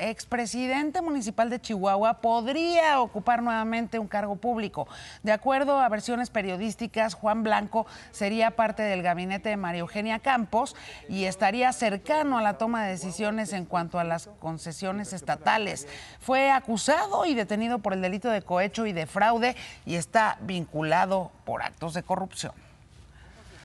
expresidente municipal de Chihuahua podría ocupar nuevamente un cargo público. De acuerdo a versiones periodísticas, Juan Blanco sería parte del gabinete de María Eugenia Campos y estaría cercano a la toma de decisiones en cuanto a las concesiones estatales. Fue acusado y detenido por el delito de cohecho y de fraude y está vinculado por actos de corrupción.